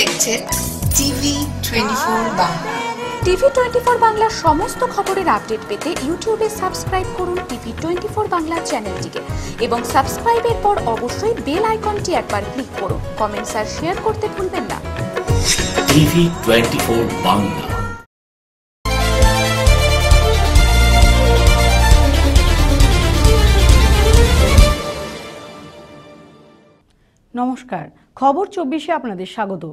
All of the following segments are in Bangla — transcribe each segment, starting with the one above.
দেখছেন TV twenty four Bangla TV twenty four বাংলার সমস্ত খবরের আপডেট পেতে ইউটিউবে সাবস্ক্রাইব করুন টিভি টোয়েন্টি ফোর বাংলা চ্যানেলটিকে এবং সাবস্ক্রাইবের পর অবশ্যই বেল আইকনটি একবার ক্লিক করুন কমেন্টস আর শেয়ার করতে ভুলবেন না টিভি টোয়েন্টি ফোর বাংলা নমস্কার খবর চব্বিশে আপনাদের স্বাগত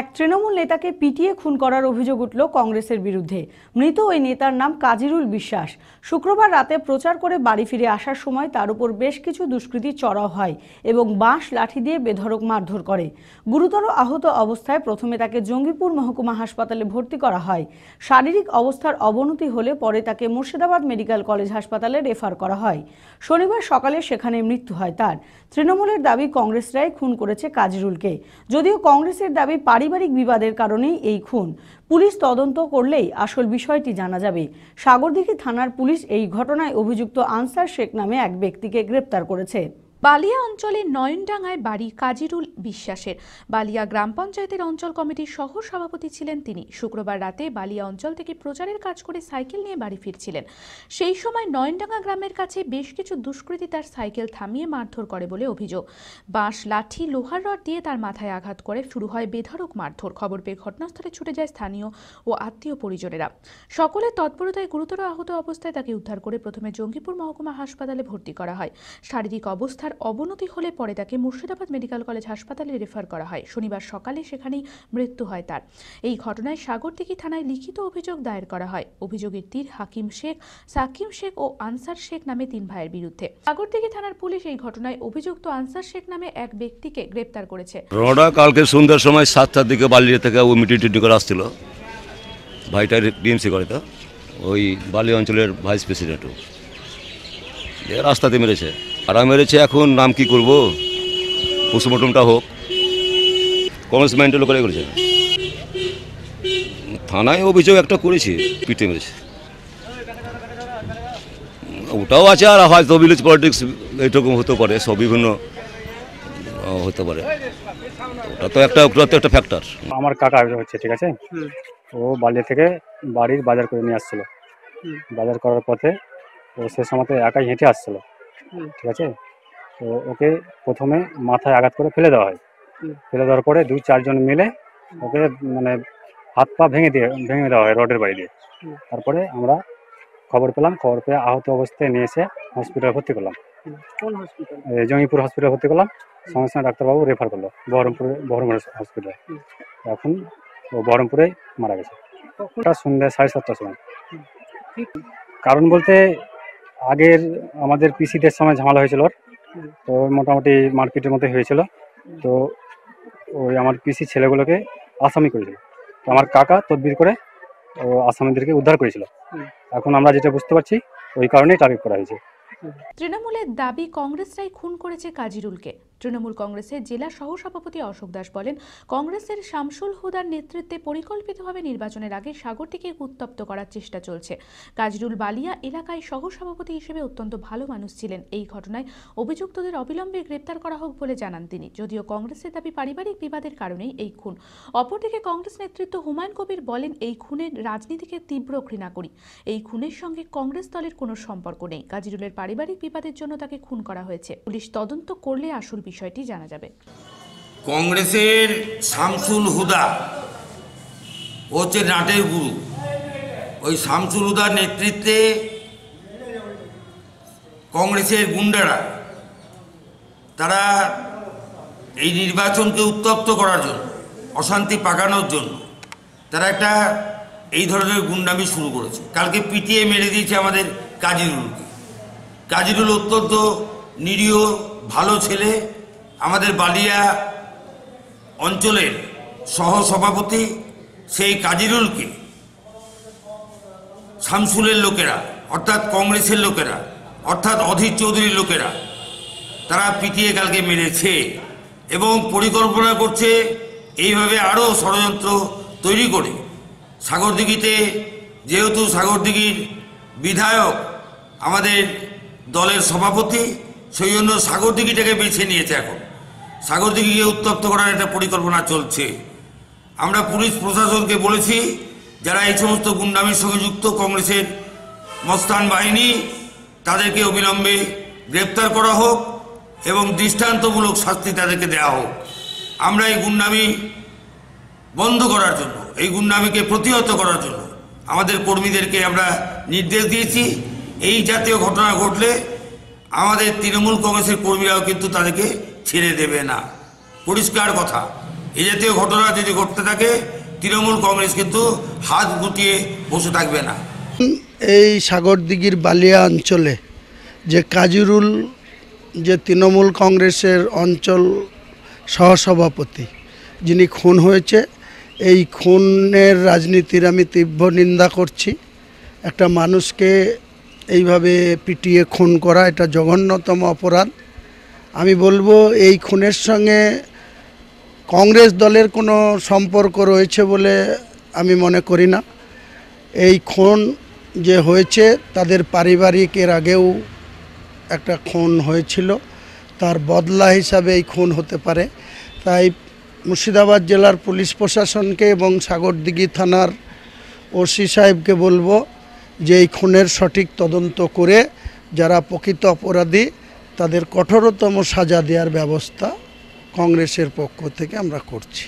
এক তৃণমূল নেতাকে পিটিয়ে খুন করার অভিযোগ উঠল কংগ্রেসের বিরুদ্ধে মৃত ওই নেতার নাম কাজিরুল বিশ্বাস শুক্রবার রাতে প্রচার করে বাড়ি ফিরে আসার সময় তার উপর বেশ কিছু দুষ্কৃতী চড়াও হয় এবং বাঁশ লাঠি দিয়ে বেধরক মারধর করে গুরুতর আহত অবস্থায় প্রথমে তাকে জঙ্গিপুর মহকুমা হাসপাতালে ভর্তি করা হয় শারীরিক অবস্থার অবনতি হলে পরে তাকে মুর্শিদাবাদ মেডিকেল কলেজ হাসপাতালে রেফার করা হয় শনিবার সকালে সেখানে মৃত্যু হয় তার তৃণমূলের দাবি কংগ্রেসরাই খুন করেছে কাজিরুলকে যদিও কংগ্রেসের দাবি পারিবারিক বিবাদের কারণে এই খুন পুলিশ তদন্ত করলেই আসল বিষয়টি জানা যাবে সাগরদিঘি থানার পুলিশ এই ঘটনায় অভিযুক্ত আনসার শেখ নামে এক ব্যক্তিকে গ্রেপ্তার করেছে বালিয়া অঞ্চলের নয়নডাঙ্গায় বাড়ি কাজিরুল বিশ্বাসের বালিয়া গ্রাম পঞ্চায়েতের অঞ্চল কমিটির সহ সভাপতি ছিলেন তিনি শুক্রবার রাতে বালিয়া অঞ্চল থেকে প্রচারের কাজ করে সাইকেল নিয়ে বাড়ি ফিরছিলেন সেই সময় নয়নডাঙ্গা গ্রামের কাছে বেশ কিছু দুষ্কৃতী তার সাইকেল থামিয়ে মারধর করে বলে অভিযোগ বাঁশ লাঠি লোহার রড দিয়ে তার মাথায় আঘাত করে শুরু হয় বেধারক মারধর খবর পেয়ে ঘটনাস্থলে ছুটে যায় স্থানীয় ও আত্মীয় পরিজনেরা সকলে তৎপরতায় গুরুতর আহত অবস্থায় তাকে উদ্ধার করে প্রথমে জঙ্গিপুর মহকুমা হাসপাতালে ভর্তি করা হয় শারীরিক অবস্থার অবস্থার অবনতি হলে পরে তাকে মুর্শিদাবাদ মেডিকেল কলেজ হাসপাতালে রেফার করা হয় শনিবার সকালে সেখানেই মৃত্যু হয় তার এই ঘটনায় সাগরদিঘি থানায় লিখিত অভিযোগ দায়ের করা হয় অভিযোগের তীর হাকিম শেখ সাকিম শেখ ও আনসার শেখ নামে তিন ভাইয়ের বিরুদ্ধে সাগরদিঘি থানার পুলিশ এই ঘটনায় অভিযুক্ত আনসার শেখ নামে এক ব্যক্তিকে গ্রেপ্তার করেছে রডা কালকে সন্ধ্যার সময় সাতটার দিকে বালিয়া থেকে ও মিটি টিটি করে আসছিল ভাইটা ডিএমসি করে তো ওই বালি অঞ্চলের ভাইস প্রেসিডেন্ট রাস্তাতে মেরেছে আরাম মেরেছে এখন নাম কি করব পোস্টমর্টমটা হোক মাইন্ড লোকালে করেছে থানায় অভিযোগ একটা করেছি পিঠে মেরেছে ওটাও আছে আর হয়তো ভিলেজ পলিটিক্স এইরকম হতে পারে সব বিভিন্ন হতে পারে ওটা তো একটা ওটা তো একটা ফ্যাক্টর আমার কাকা হচ্ছে ঠিক আছে ও বালি থেকে বাড়ির বাজার করে নিয়ে আসছিল বাজার করার পথে ও সে সময় একাই হেঁটে আসছিল ঠিক আছে তো ওকে প্রথমে মাথায় আঘাত করে ফেলে দেওয়া হয় ফেলে দেওয়ার পরে দুই চারজন মিলে ওকে মানে হাত পা ভেঙে দিয়ে ভেঙে দেওয়া হয় রডের বাড়ি দিয়ে তারপরে আমরা খবর পেলাম খবর পেয়ে আহত অবস্থায় নিয়ে এসে হসপিটালে ভর্তি করলাম জঙ্গিপুর হসপিটালে ভর্তি করলাম সঙ্গে সঙ্গে ডাক্তারবাবু রেফার করলো বহরমপুর বহরমপুর হসপিটালে এখন ও বহরমপুরে মারা গেছে সন্ধ্যা সাড়ে সাতটার সময় কারণ বলতে আগের আমাদের পিসিদের সময় ঝামেলা হয়েছিল ওর তো মোটামুটি মারপিটের মধ্যে হয়েছিল তো ওই আমার পিসি ছেলেগুলোকে আসামি করেছিল তো আমার কাকা তদবির করে ও আসামিদেরকে উদ্ধার করেছিল এখন আমরা যেটা বুঝতে পারছি ওই কারণেই টার্গেট করা হয়েছে তৃণমূলের দাবি কংগ্রেসরাই খুন করেছে কাজিরুলকে তৃণমূল কংগ্রেসের জেলা সহসভাপতি অশোক দাস বলেন কংগ্রেসের শামসুল হুদার নেতৃত্বে পরিকল্পিতভাবে নির্বাচনের আগে সাগরটিকে উত্তপ্ত করার চেষ্টা চলছে কাজরুল বালিয়া এলাকায় সহসভাপতি হিসেবে অত্যন্ত ভালো মানুষ ছিলেন এই ঘটনায় অভিযুক্তদের অবিলম্বে গ্রেপ্তার করা হোক বলে জানান তিনি যদিও কংগ্রেসের দাবি পারিবারিক বিবাদের কারণেই এই খুন অপরদিকে কংগ্রেস নেতৃত্ব হুমায়ুন কবির বলেন এই খুনের রাজনীতিকে তীব্র ঘৃণা করি এই খুনের সঙ্গে কংগ্রেস দলের কোনো সম্পর্ক নেই কাজিরুলের পারিবারিক বিবাদের জন্য তাকে খুন করা হয়েছে পুলিশ তদন্ত করলে আসল বিষয়টি জানা যাবে কংগ্রেসের শামসুল হুদা হচ্ছে নাটের গুরু ওই শামসুল হুদার নেতৃত্বে কংগ্রেসের গুন্ডারা তারা এই নির্বাচনকে উত্তপ্ত করার জন্য অশান্তি পাকানোর জন্য তারা একটা এই ধরনের গুন্ডামি শুরু করেছে কালকে পিটিয়ে মেরে দিয়েছে আমাদের কাজিরুলকে কাজিরুল অত্যন্ত নিরীহ ভালো ছেলে আমাদের বালিয়া অঞ্চলের সহসভাপতি সেই কাজিরুলকে শামসুলের লোকেরা অর্থাৎ কংগ্রেসের লোকেরা অর্থাৎ অধীর চৌধুরীর লোকেরা তারা পিটিয়ে কালকে মেরেছে এবং পরিকল্পনা করছে এইভাবে আরও ষড়যন্ত্র তৈরি করে সাগরদিঘিতে যেহেতু সাগরদিঘির বিধায়ক আমাদের দলের সভাপতি সেই জন্য সাগরদিঘিটাকে বেছে নিয়েছে এখন সাগরদিঘিকে উত্তপ্ত করার একটা পরিকল্পনা চলছে আমরা পুলিশ প্রশাসনকে বলেছি যারা এই সমস্ত গুন্ডামির সঙ্গে যুক্ত কংগ্রেসের মস্তান বাহিনী তাদেরকে অবিলম্বে গ্রেপ্তার করা হোক এবং দৃষ্টান্তমূলক শাস্তি তাদেরকে দেওয়া হোক আমরা এই গুন্ডামি বন্ধ করার জন্য এই গুন্ডামিকে প্রতিহত করার জন্য আমাদের কর্মীদেরকে আমরা নির্দেশ দিয়েছি এই জাতীয় ঘটনা ঘটলে আমাদের তৃণমূল কংগ্রেসের কর্মীরাও কিন্তু তাদেরকে ছেড়ে দেবে না পরিষ্কার কথা এ জাতীয় ঘটনা যদি ঘটতে থাকে তৃণমূল কংগ্রেস কিন্তু হাত গুটিয়ে বসে থাকবে না এই সাগরদিঘির বালিয়া অঞ্চলে যে কাজিরুল যে তৃণমূল কংগ্রেসের অঞ্চল সহসভাপতি যিনি খুন হয়েছে এই খুনের রাজনীতির আমি তীব্র নিন্দা করছি একটা মানুষকে এইভাবে পিটিয়ে খুন করা এটা জঘন্যতম অপরাধ আমি বলবো এই খুনের সঙ্গে কংগ্রেস দলের কোনো সম্পর্ক রয়েছে বলে আমি মনে করি না এই খুন যে হয়েছে তাদের পারিবারিক এর আগেও একটা খুন হয়েছিল তার বদলা হিসাবে এই খুন হতে পারে তাই মুর্শিদাবাদ জেলার পুলিশ প্রশাসনকে এবং সাগরদিঘি থানার ওসি সাহেবকে বলবো যে এই খুনের সঠিক তদন্ত করে যারা প্রকৃত অপরাধী তাদের কঠোরতম সাজা দেওয়ার ব্যবস্থা কংগ্রেসের পক্ষ থেকে আমরা করছি